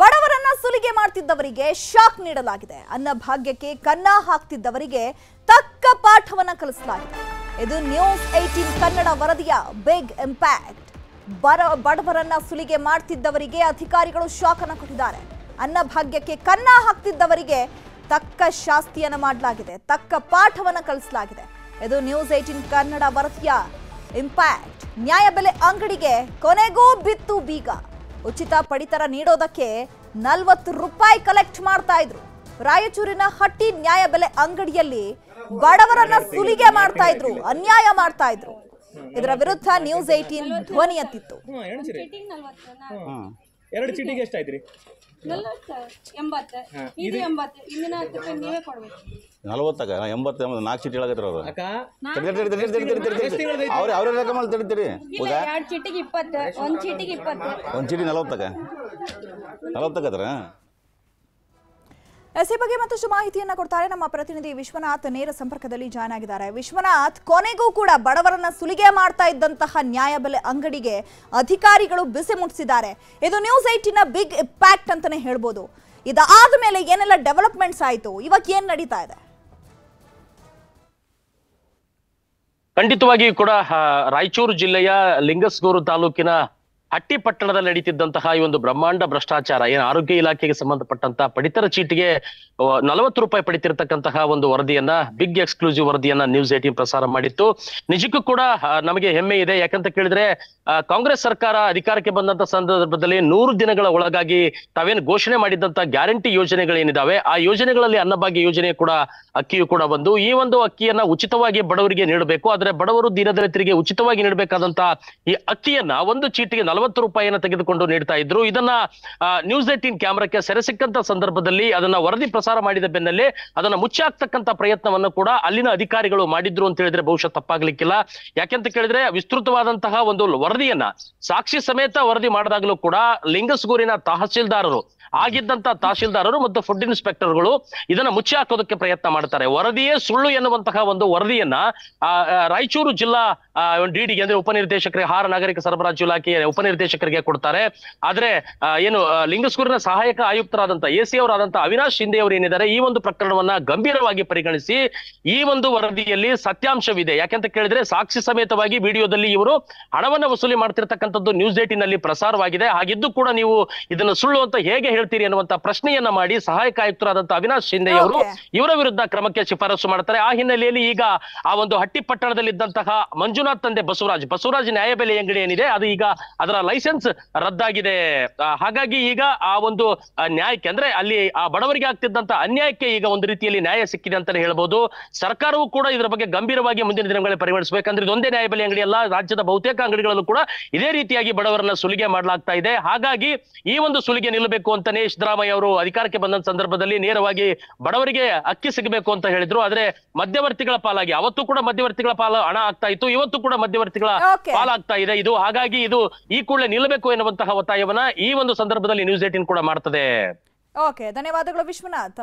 ಬಡವರನ್ನ ಸುಲಿಗೆ ಮಾಡ್ತಿದ್ದವರಿಗೆ ಶಾಕ್ ನೀಡಲಾಗಿದೆ ಅನ್ನ ಭಾಗ್ಯಕ್ಕೆ ಕನ್ನ ಹಾಕ್ತಿದ್ದವರಿಗೆ ತಕ್ಕ ಪಾಠವನ್ನ ಕಲಿಸಲಾಗಿದೆ ಇದು ನ್ಯೂಸ್ ಏಟೀನ್ ಕನ್ನಡ ವರದಿಯ ಬಿಗ್ ಇಂಪ್ಯಾಕ್ಟ್ ಬರ ಬಡವರನ್ನ ಸುಲಿಗೆ ಮಾಡ್ತಿದ್ದವರಿಗೆ ಅಧಿಕಾರಿಗಳು ಶಾಕ್ ಅನ್ನ ಕೊಟ್ಟಿದ್ದಾರೆ ಅನ್ನ ಭಾಗ್ಯಕ್ಕೆ ಕನ್ನ ಹಾಕ್ತಿದ್ದವರಿಗೆ ತಕ್ಕ ಶಾಸ್ತಿಯನ್ನ ಮಾಡಲಾಗಿದೆ ತಕ್ಕ ಪಾಠವನ್ನ ಕಲಿಸಲಾಗಿದೆ ಇದು ನ್ಯೂಸ್ ಏಟೀನ್ ಕನ್ನಡ ವರದಿಯ ಇಂಪ್ಯಾಕ್ಟ್ ನ್ಯಾಯಬೆಲೆ ಅಂಗಡಿಗೆ ಕೊನೆಗೂ ಬಿತ್ತು ಬೀಗ ಉಚಿತ ಪಡಿತರ ನೀಡೋದಕ್ಕೆ ನಲ್ವತ್ತು ರೂಪಾಯಿ ಕಲೆಕ್ಟ್ ಮಾಡ್ತಾ ಇದ್ರು ರಾಯಚೂರಿನ ಹಟ್ಟಿ ನ್ಯಾಯ ಬೆಲೆ ಅಂಗಡಿಯಲ್ಲಿ ಬಡವರನ್ನ ಸುಲಿಗೆ ಮಾಡ್ತಾ ಇದ್ರು ಅನ್ಯಾಯ ಮಾಡ್ತಾ ಇದ್ರು ಇದರ ವಿರುದ್ಧ ನ್ಯೂಸ್ ಏಟೀನ್ ಧ್ವನಿ ಎತ್ತಿತ್ತು ಎರಡು ಚೀಟಿಗೆ ನಲ್ವತ್ತಕ್ಕ ಎಂಬತ್ತು ನಾಲ್ಕು ಚೀಟಿ ಹೇಳಕತ್ರ ಅವ್ರು ಅವ್ರು ಅವ್ರ ಮಾಡಿ ತಡಿತೀರಿ ಚೀಟಿಗೆ ಇಪ್ಪತ್ತು ಒಂದು ಒಂದು ಚೀಟಿ ನಲ್ವತ್ತಕ್ಕ ನಲ್ವತ್ತಕ್ಕತ್ರ ಎಸ್ಸಿ ಬಗ್ಗೆ ಮತ್ತಷ್ಟು ಮಾಹಿತಿಯನ್ನ ಕೊಡ್ತಾರೆ ನಮ್ಮ ಪ್ರತಿನಿಧಿ ವಿಶ್ವನಾಥ್ ನೇರ ಸಂಪರ್ಕದಲ್ಲಿ ಜಾಯ್ನ್ ಆಗಿದ್ದಾರೆ ವಿಶ್ವನಾಥ್ ಕೊನೆಗೂ ಕೂಡ ಬಡವರನ್ನ ಸುಲಿಗೆ ಮಾಡ್ತಾ ಇದ್ದಂತಹ ನ್ಯಾಯಬೆಲೆ ಅಂಗಡಿಗೆ ಅಧಿಕಾರಿಗಳು ಬಿಸಿ ಮುಟ್ಟಿಸಿದ್ದಾರೆ ಇದು ನ್ಯೂಸ್ ಏಟಿನ ಬಿಗ್ ಇಂಪ್ಯಾಕ್ಟ್ ಅಂತಾನೆ ಹೇಳ್ಬೋದು ಇದಾದ ಮೇಲೆ ಏನೆಲ್ಲ ಡೆವಲಪ್ಮೆಂಟ್ಸ್ ಆಯಿತು ಇವಾಗ ಏನು ನಡೀತಾ ಇದೆ ಖಂಡಿತವಾಗಿಯೂ ಕೂಡ ರಾಯಚೂರು ಜಿಲ್ಲೆಯ ಲಿಂಗಸ್ಗೂರು ತಾಲೂಕಿನ ಹಟ್ಟಿ ಪಟ್ಟಣದಲ್ಲಿ ನಡೀತಿದ್ದಂತಹ ಈ ಒಂದು ಬ್ರಹ್ಮಾಂಡ ಭ್ರಷ್ಟಾಚಾರ ಏನು ಆರೋಗ್ಯ ಇಲಾಖೆಗೆ ಸಂಬಂಧಪಟ್ಟಂತಹ ಪಡಿತರ ಚೀಟಿಗೆ ನಲವತ್ತು ರೂಪಾಯಿ ಪಡಿತಿರ್ತಕ್ಕಂತಹ ಒಂದು ವರದಿಯನ್ನ ಬಿಗ್ ಎಕ್ಸ್ಕ್ಲೂಸಿವ್ ವರದಿಯನ್ನ ನ್ಯೂಸ್ ಏಟೀನ್ ಪ್ರಸಾರ ಮಾಡಿತ್ತು ನಿಜಕ್ಕೂ ಕೂಡ ನಮಗೆ ಹೆಮ್ಮೆ ಇದೆ ಯಾಕಂತ ಕೇಳಿದ್ರೆ ಕಾಂಗ್ರೆಸ್ ಸರ್ಕಾರ ಅಧಿಕಾರಕ್ಕೆ ಬಂದಂತ ಸಂದರ್ಭದಲ್ಲಿ ನೂರು ದಿನಗಳ ಒಳಗಾಗಿ ತಾವೇನು ಘೋಷಣೆ ಮಾಡಿದಂತ ಗ್ಯಾರಂಟಿ ಯೋಜನೆಗಳೇನಿದಾವೆ ಆ ಯೋಜನೆಗಳಲ್ಲಿ ಅನ್ನಭಾಗ್ಯ ಯೋಜನೆ ಕೂಡ ಅಕ್ಕಿಯು ಕೂಡ ಬಂದು ಈ ಒಂದು ಅಕ್ಕಿಯನ್ನ ಉಚಿತವಾಗಿ ಬಡವರಿಗೆ ನೀಡಬೇಕು ಆದರೆ ಬಡವರು ರೈತರಿಗೆ ಉಚಿತವಾಗಿ ನೀಡಬೇಕಾದಂತಹ ಈ ಅಕ್ಕಿಯನ್ನ ಒಂದು ಚೀಟಿಗೆ ನಲವತ್ತು ನಲವತ್ತು ರೂಪಾಯಿಯನ್ನು ತೆಗೆದುಕೊಂಡು ನೀಡ್ತಾ ಇದ್ರು ಇದನ್ನ ನ್ಯೂಸ್ ಏಟೀನ್ ಕ್ಯಾಮ್ರಾಕ್ಕೆ ಸೆರೆ ಸಿಕ್ಕಂತ ಸಂದರ್ಭದಲ್ಲಿ ಅದನ್ನ ವರದಿ ಪ್ರಸಾರ ಮಾಡಿದ ಬೆನ್ನಲ್ಲೇ ಅದನ್ನ ಮುಚ್ಚಾಕ್ತಕ್ಕಂತ ಪ್ರಯತ್ನವನ್ನು ಕೂಡ ಅಲ್ಲಿನ ಅಧಿಕಾರಿಗಳು ಮಾಡಿದ್ರು ಅಂತ ಹೇಳಿದ್ರೆ ಬಹುಶಃ ತಪ್ಪಾಗ್ಲಿಕ್ಕಿಲ್ಲ ಯಾಕೆಂತ ಕೇಳಿದ್ರೆ ವಿಸ್ತೃತವಾದಂತಹ ಒಂದು ವರದಿಯನ್ನ ಸಾಕ್ಷಿ ಸಮೇತ ವರದಿ ಮಾಡಿದಾಗಲೂ ಕೂಡ ಲಿಂಗಸ್ಗೂರಿನ ತಹಸೀಲ್ದಾರರು ಆಗಿದ್ದಂತ ತಹಸೀಲ್ದಾರರು ಮತ್ತು ಫುಡ್ ಇನ್ಸ್ಪೆಕ್ಟರ್ಗಳು ಇದನ್ನ ಮುಚ್ಚಿ ಹಾಕೋದಕ್ಕೆ ಪ್ರಯತ್ನ ಮಾಡ್ತಾರೆ ವರದಿಯೇ ಸುಳ್ಳು ಎನ್ನುವಂತಹ ಒಂದು ವರದಿಯನ್ನ ರಾಯಚೂರು ಜಿಲ್ಲಾ ಡಿಡಿಗೆ ಅಂದ್ರೆ ಉಪನಿರ್ದೇಶಕರೇ ಹಾರ ನಾಗರಿಕ ಸರಬರಾಜು ಇಲಾಖೆಯ ಉಪನಿರ್ ನಿರ್ದೇಶಕರಿಗೆ ಕೊಡ್ತಾರೆ ಆದ್ರೆ ಏನು ಲಿಂಗಸ್ಕೂರಿನ ಸಹಾಯಕ ಆಯುಕ್ತರಾದಂತಹ ಎ ಸಿ ಅವರಾದಂತಹ ಅವಿನಾಶ್ ಶಿಂದೆ ಅವರು ಏನಿದ್ದಾರೆ ಈ ಒಂದು ಪ್ರಕರಣವನ್ನ ಗಂಭೀರವಾಗಿ ಪರಿಗಣಿಸಿ ಈ ಒಂದು ವರದಿಯಲ್ಲಿ ಸತ್ಯಾಂಶವಿದೆ ಯಾಕೆಂತ ಕೇಳಿದ್ರೆ ಸಾಕ್ಷಿ ಸಮೇತವಾಗಿ ವಿಡಿಯೋದಲ್ಲಿ ಇವರು ಹಣವನ್ನು ವಸೂಲಿ ಮಾಡ್ತಿರ್ತಕ್ಕಂಥದ್ದು ನ್ಯೂಸ್ ಏಟಿನಲ್ಲಿ ಪ್ರಸಾರವಾಗಿದೆ ಹಾಗಿದ್ದು ಕೂಡ ನೀವು ಇದನ್ನು ಸುಳ್ಳು ಅಂತ ಹೇಗೆ ಹೇಳ್ತೀರಿ ಅನ್ನುವಂತ ಪ್ರಶ್ನೆಯನ್ನ ಮಾಡಿ ಸಹಾಯಕ ಆಯುಕ್ತರಾದಂತಹ ಅವಿನಾಶ್ ಶಿಂದೆ ಅವರು ಇವರ ವಿರುದ್ಧ ಕ್ರಮಕ್ಕೆ ಶಿಫಾರಸು ಮಾಡ್ತಾರೆ ಆ ಹಿನ್ನೆಲೆಯಲ್ಲಿ ಈಗ ಆ ಒಂದು ಹಟ್ಟಿ ಪಟ್ಟಣದಲ್ಲಿ ಇದ್ದಂತಹ ಮಂಜುನಾಥ್ ತಂದೆ ಬಸವರಾಜ್ ಬಸವರಾಜ್ ನ್ಯಾಯಬೆಲೆ ಅಂಗಡಿ ಏನಿದೆ ಅದು ಈಗ ಅದರ ಲೈಸೆನ್ಸ್ ರದ್ದಾಗಿದೆ ಹಾಗಾಗಿ ಈಗ ಆ ಒಂದು ನ್ಯಾಯಕ್ಕೆ ಅಂದ್ರೆ ಅಲ್ಲಿ ಆ ಬಡವರಿಗೆ ಆಗ್ತಿದ್ದಂತ ಅನ್ಯಾಯಕ್ಕೆ ಈಗ ಒಂದು ರೀತಿಯಲ್ಲಿ ನ್ಯಾಯ ಸಿಕ್ಕಿದೆ ಅಂತಾನೆ ಹೇಳ್ಬೋದು ಸರ್ಕಾರವು ಕೂಡ ಇದರ ಬಗ್ಗೆ ಗಂಭೀರವಾಗಿ ಮುಂದಿನ ದಿನಗಳಲ್ಲಿ ಅಂದ್ರೆ ಒಂದೇ ನ್ಯಾಯಬೆಲೆ ಅಂಗಡಿ ಅಲ್ಲ ರಾಜ್ಯದ ಬಹುತೇಕ ಅಂಗಡಿಗಳಲ್ಲೂ ಕೂಡ ಇದೇ ರೀತಿಯಾಗಿ ಬಡವರನ್ನ ಸುಲಿಗೆ ಮಾಡಲಾಗ್ತಾ ಇದೆ ಹಾಗಾಗಿ ಈ ಒಂದು ಸುಲಿಗೆ ನಿಲ್ಲಬೇಕು ಅಂತಾನೆ ಸಿದ್ದರಾಮಯ್ಯ ಅವರು ಅಧಿಕಾರಕ್ಕೆ ಬಂದ ಸಂದರ್ಭದಲ್ಲಿ ನೇರವಾಗಿ ಬಡವರಿಗೆ ಅಕ್ಕಿ ಸಿಗಬೇಕು ಅಂತ ಹೇಳಿದ್ರು ಆದ್ರೆ ಮಧ್ಯವರ್ತಿಗಳ ಪಾಲಾಗಿ ಅವತ್ತು ಕೂಡ ಮಧ್ಯವರ್ತಿಗಳ ಪಾಲ ಹಣ ಆಗ್ತಾ ಇತ್ತು ಇವತ್ತು ಕೂಡ ಮಧ್ಯವರ್ತಿಗಳ ಪಾಲಾಗ್ತಾ ಇದೆ ಇದು ಹಾಗಾಗಿ ಇದು ಈ ಕೂಡಲೇ ನಿಲ್ಲಬೇಕು ಎನ್ನುವಂತಹ ಒತ್ತಾಯವನ್ನ ಈ ಒಂದು ಸಂದರ್ಭದಲ್ಲಿ ನ್ಯೂಸ್ ಏಟಿನ್ ಕೂಡ ಮಾಡುತ್ತದೆ ಓಕೆ ಧನ್ಯವಾದಗಳು ವಿಶ್ವನಾಥ್